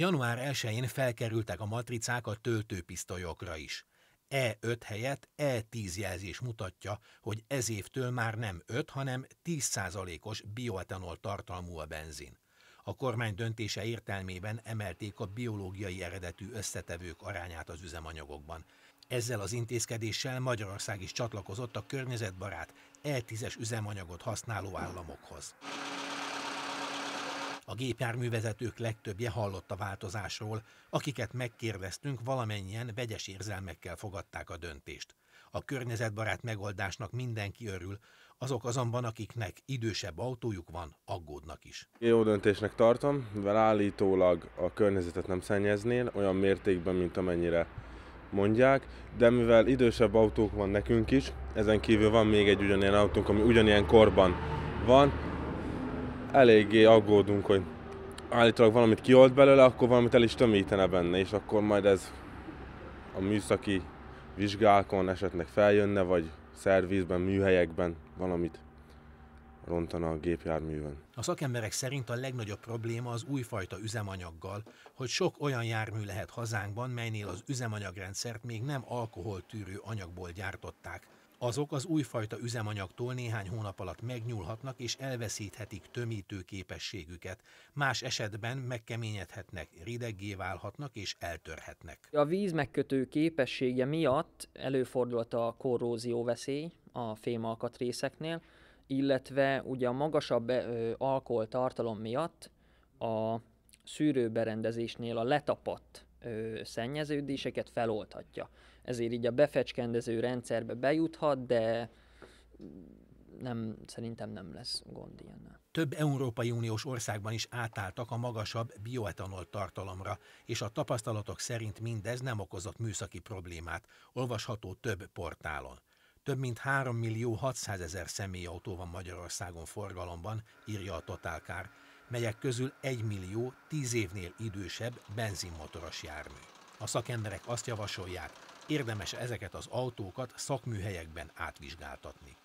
Január 1-én felkerültek a matricák a töltőpisztolyokra is. E5 helyett E10 jelzés mutatja, hogy ez évtől már nem 5, hanem 10%-os bioetanol tartalmú a benzin. A kormány döntése értelmében emelték a biológiai eredetű összetevők arányát az üzemanyagokban. Ezzel az intézkedéssel Magyarország is csatlakozott a környezetbarát E10-es üzemanyagot használó államokhoz. A gépjárművezetők legtöbbje hallott a változásról, akiket megkérdeztünk, valamennyien vegyes érzelmekkel fogadták a döntést. A környezetbarát megoldásnak mindenki örül, azok azonban, akiknek idősebb autójuk van, aggódnak is. Jó döntésnek tartom, mivel állítólag a környezetet nem szennyeznél olyan mértékben, mint amennyire mondják, de mivel idősebb autók van nekünk is, ezen kívül van még egy ugyanilyen autónk, ami ugyanilyen korban van, eléggé aggódunk, hogy állítólag valamit kiolt belőle, akkor valamit el is tömítene benne, és akkor majd ez a műszaki vizsgákon esetleg feljönne, vagy szervizben, műhelyekben valamit rontana a gépjárművön. A szakemberek szerint a legnagyobb probléma az újfajta üzemanyaggal, hogy sok olyan jármű lehet hazánkban, melynél az üzemanyagrendszert még nem alkoholtűrő anyagból gyártották. Azok az újfajta üzemanyagtól néhány hónap alatt megnyúlhatnak és elveszíthetik tömítő képességüket. Más esetben megkeményedhetnek, rideggé válhatnak és eltörhetnek. A víz megkötő képessége miatt előfordulhat a korrózió veszély a fémalkatrészeknél, illetve ugye a magasabb alkoholtartalom miatt a szűrőberendezésnél a letapadt ö, szennyeződéseket feloldhatja. Ezért így a befecskendező rendszerbe bejuthat, de nem, szerintem nem lesz gond ilyen. Több Európai Uniós országban is átálltak a magasabb bioetanol tartalomra, és a tapasztalatok szerint mindez nem okozott műszaki problémát, olvasható több portálon. Több mint 3 millió 600 ezer személyautó van Magyarországon forgalomban, írja a Totálkár, melyek közül 1 millió 10 évnél idősebb benzinmotoros jármű. A szakemberek azt javasolják, érdemes ezeket az autókat szakműhelyekben átvizsgáltatni.